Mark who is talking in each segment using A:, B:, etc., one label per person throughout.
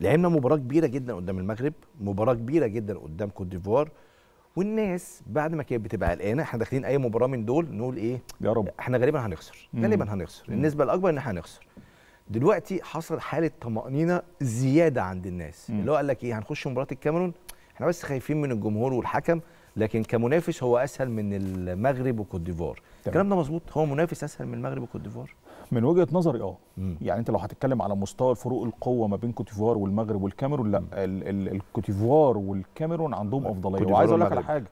A: لعبنا مباراه كبيره جدا قدام المغرب مباراه كبيره جدا قدام كوت ديفوار والناس بعد ما كانت بتبقى قلقانه احنا داخلين اي مباراه من دول نقول ايه يا رب احنا غالبا هنخسر غالبا هنخسر مم. النسبه الاكبر ان احنا هنخسر دلوقتي حصل حاله طمانينه زياده عند الناس مم. اللي هو قال لك ايه هنخش مباراه الكاميرون احنا بس خايفين من الجمهور والحكم لكن كمنافس هو اسهل من المغرب وكوت ديفوار الكلام ده مظبوط هو منافس اسهل من المغرب
B: وكوت ديفوار من وجهه نظري اه يعني انت لو هتتكلم على مستوى الفروق القوه ما بين كوت ديفوار والمغرب والكاميرون لا الكوت ديفوار والكاميرون عندهم طيب. افضليه وعايز اقول لك على حاجه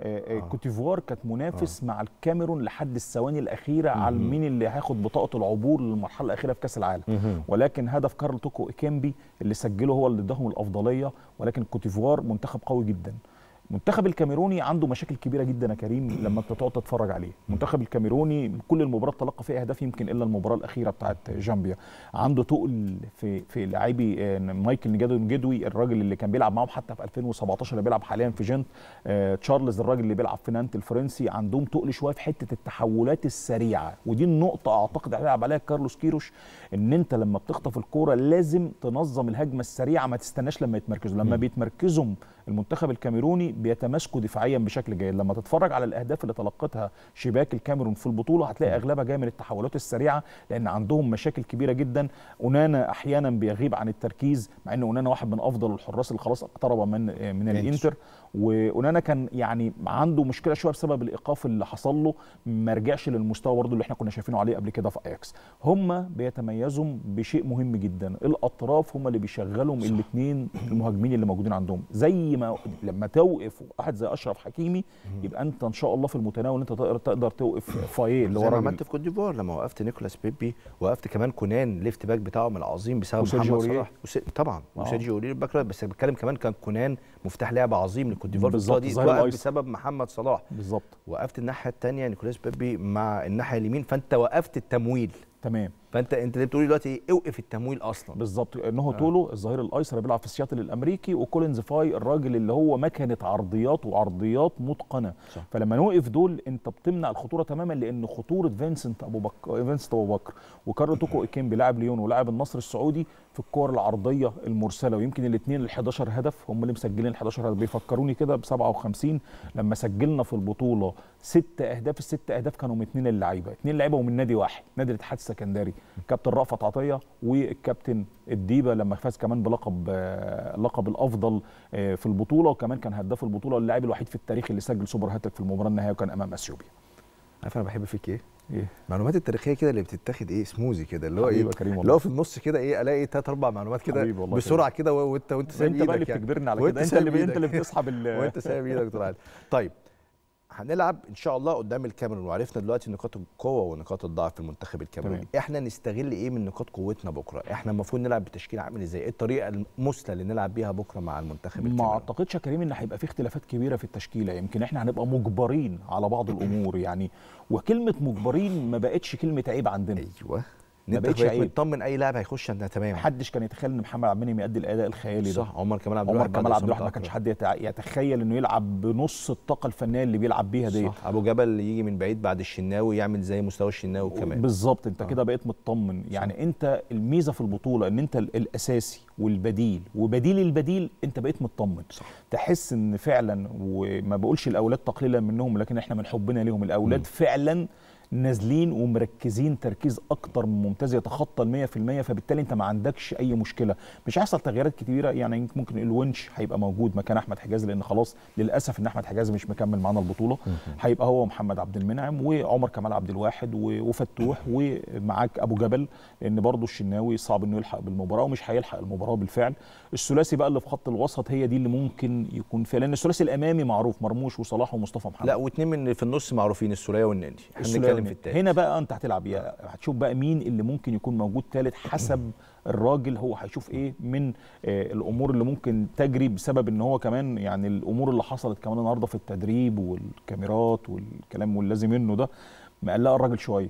B: آه،, آه،, آه. كوت ديفوار كانت منافس آه. مع الكاميرون لحد الثواني الاخيره مم. على مين اللي هياخد بطاقه العبور للمرحله الاخيره في كاس العالم مم. ولكن هدف كارل توكو ايكيمبي اللي سجله هو اللي اداهم الافضليه ولكن كوت ديفوار منتخب قوي جدا منتخب الكاميروني عنده مشاكل كبيره جدا يا كريم لما انت تقعد تتفرج عليه المنتخب الكاميروني كل المباراه تلقى فيها اهداف يمكن الا المباراه الاخيره بتاعه جامبيا عنده تقل في في لاعبي آه، مايكل نجادو نجدوي الراجل اللي كان بيلعب معاهم حتى في 2017 اللي بيلعب حاليا في جنت آه، تشارلز الراجل اللي بيلعب في نانت الفرنسي عندهم تقل شويه في حته التحولات السريعه ودي النقطه اعتقد هيلعب عليها كارلوس كيروش ان انت لما بتخطف الكوره لازم تنظم الهجمه السريعه ما تستناش لما يتمركزوا لما بيتمركزوا المنتخب الكاميروني بيتماسكوا دفاعيا بشكل جيد لما تتفرج على الاهداف اللي تلقتها شباك الكاميرون في البطوله هتلاقي اغلبها جايه من التحولات السريعه لان عندهم مشاكل كبيره جدا اونانا احيانا بيغيب عن التركيز مع ان اونانا واحد من افضل الحراس اللي خلاص اقترب من من الانتر وأونانا كان يعني عنده مشكله شويه بسبب الايقاف اللي حصل له ما رجعش للمستوى برضه اللي احنا كنا شايفينه عليه قبل كده في اياكس هم بيتميزوا بشيء مهم جدا الاطراف هم اللي بيشغلهم الاثنين المهاجمين اللي موجودين عندهم زي ما لما تو توقف واحد زي اشرف حكيمي يبقى انت ان شاء الله في المتناول انت تقدر توقف فايل اللي ما عملت في كوت ديفوار لما
A: وقفت نيكولاس بيبي وقفت كمان كونان ليفت باك بتاعهم العظيم بسبب محمد صلاح وس... طبعا آه. وسيرجيو اوريلي الباك بس بتكلم كمان كان كونان مفتاح لعب عظيم لكوت ديفوار بالظبط بسبب محمد صلاح بالظبط وقفت الناحيه الثانيه نيكولاس بيبي مع الناحيه اليمين فانت وقفت
B: التمويل تمام فانت انت بتقول دلوقتي اوقف التمويل اصلا بالظبط انه آه. طوله الظهير الايسر بيلعب في سياتل الامريكي وكولينز فاي الراجل اللي هو مكنه عرضيات وعرضيات متقنه صح. فلما نوقف دول انت بتمنع الخطوره تماما لان خطوره فينسنت ابو بكر فينسنت ابو بكر وكارلو توكو ايكيمبي لاعب ليون ولاعب النصر السعودي في الكور العرضيه المرسله ويمكن الاثنين ال 11 هدف هم اللي مسجلين ال 11 هدف بيفكروني كده ب 57 لما سجلنا في البطوله ست اهداف الست اهداف كانوا من اثنين اللعيبه اثنين لعيبه ومن نادي واحد نادي الاتحاد السكندري كابتن رأفت عطيه والكابتن الديبه لما فاز كمان بلقب لقب الافضل آه، في البطوله وكمان كان هداف البطوله اللاعب الوحيد في التاريخ اللي سجل سوبر هاتريك في المباراه النهائيه وكان امام اثيوبيا عارف انا بحب فيك ايه ايه المعلومات التاريخيه
A: كده اللي بتتاخد ايه سموزي كده اللي هو ايه كريم اللي هو في النص كده ايه الاقي ثلاث اربع معلومات كده بسرعه كده وانت وانت سايب ايدك انت بقى اللي يعني. بتجبرنا على كده انت اللي انت اللي بتسحب وانت سايب ايدك طيب هنلعب ان شاء الله قدام الكاميرون وعرفنا دلوقتي نقاط القوه ونقاط الضعف في المنتخب الكاميروني احنا نستغل ايه من نقاط قوتنا بكره احنا المفروض نلعب بتشكيل عامل ازاي الطريقه
B: المثلى اللي نلعب بيها بكره مع المنتخب الكاميروني ما اعتقدش يا كريم ان هيبقى في اختلافات كبيره في التشكيله يمكن احنا هنبقى مجبرين على بعض الامور يعني وكلمه مجبرين ما بقتش كلمه عيب عندنا ايوه ما بقتش مطمن اي لاعب هيخش انت تمام محدش كان يتخيل ان محمد عبد المنعم
A: يؤدي الاداء الخيالي ده صح عمر كمال عبد الواحد عمر كمال عبد الواحد ما كانش حد يتخيل انه يلعب بنص الطاقه الفنيه اللي بيلعب بيها دي صح ابو جبل يجي من بعيد بعد الشناوي يعمل زي مستوى الشناوي كمان بالظبط
B: انت آه. كده بقيت مطمن يعني صح. انت الميزه في البطوله ان انت الاساسي والبديل وبديل البديل انت بقيت مطمن صح. تحس ان فعلا وما بقولش الاولاد تقليلا منهم لكن احنا من حبنا ليهم الاولاد م. فعلا نازلين ومركزين تركيز اكتر من ممتاز يتخطى ال 100% فبالتالي انت ما عندكش اي مشكله مش هيحصل تغييرات كتيره يعني ممكن الونش هيبقى موجود مكان احمد حجاز لان خلاص للاسف ان احمد حجاز مش مكمل معانا البطوله هيبقى هو محمد عبد المنعم وعمر كمال عبد الواحد وفتوح ومعاك ابو جبل لان برضه الشناوي صعب انه يلحق بالمباراه ومش هيلحق المباراه بالفعل الثلاثي بقى اللي في خط الوسط هي دي اللي ممكن يكون فيها لان الثلاثي الامامي معروف مرموش وصلاح ومصطفى محمد لا
A: واثنين من في النص معروفين السوليه والنادي في التالت
B: هنا بقى انت هتلعب يا هتشوف بقى مين اللي ممكن يكون موجود ثالث حسب الراجل هو هيشوف ايه من آه، الامور اللي ممكن تجري بسبب ان هو كمان يعني الامور اللي حصلت كمان النهارده في التدريب والكاميرات والكلام واللازم منه ده مقلقه الراجل شويه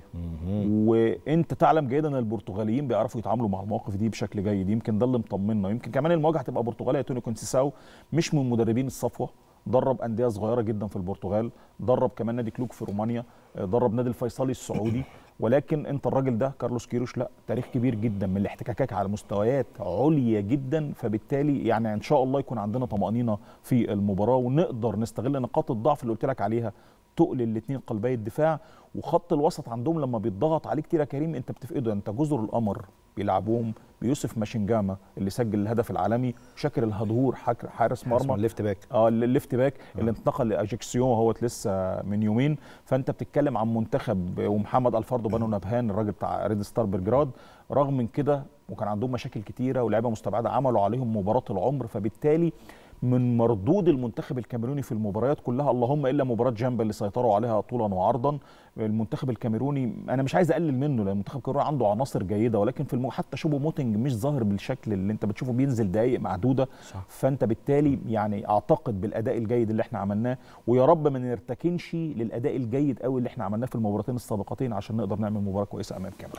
B: وانت تعلم جيدا ان البرتغاليين بيعرفوا يتعاملوا مع المواقف دي بشكل جيد يمكن ده اللي مطمنا يمكن كمان المواجهه هتبقى برتغاليه توني كونسيساو مش من مدربين الصفوه درب انديه صغيره جدا في البرتغال درب كمان نادي كلوك في رومانيا آه، درب نادي الفيصلي السعودي ولكن انت الراجل ده كارلوس كيروش لا تاريخ كبير جدا من الاحتكاكات على مستويات عليا جدا فبالتالي يعني ان شاء الله يكون عندنا طمانينه في المباراه ونقدر نستغل نقاط الضعف اللي قلت لك عليها تقل الاثنين قلبي الدفاع وخط الوسط عندهم لما بيتضغط عليه كتير يا كريم انت بتفقده انت جزر القمر بيلعبوهم بيوسف ماشنجاما اللي سجل الهدف العالمي شاكر الهدهور حارس مرمى الليفت باك اه الليفت باك آه. اللي انتقل لاجيكسيون اهوت لسه من يومين فانت بتتكلم عن منتخب ومحمد الفاردو بانو نبهان الراجل بتاع ريد ستار برجراد رغم من كده وكان عندهم مشاكل كتيره ولاعيبه مستبعده عملوا عليهم مباراه العمر فبالتالي من مردود المنتخب الكاميروني في المباريات كلها اللهم الا مباراه جامبا اللي سيطروا عليها طولا وعرضا المنتخب الكاميروني انا مش عايز اقلل منه لان المنتخب الكاميروني عنده عناصر جيده ولكن في المو... حتى شوبو موتنج مش ظاهر بالشكل اللي انت بتشوفه بينزل دقائق معدوده فانت بالتالي يعني اعتقد بالاداء الجيد اللي احنا عملناه ويا رب ما نرتكنش للاداء الجيد قوي اللي احنا عملناه في المباراتين السابقتين عشان نقدر نعمل مباراه كويسه امام كاميرون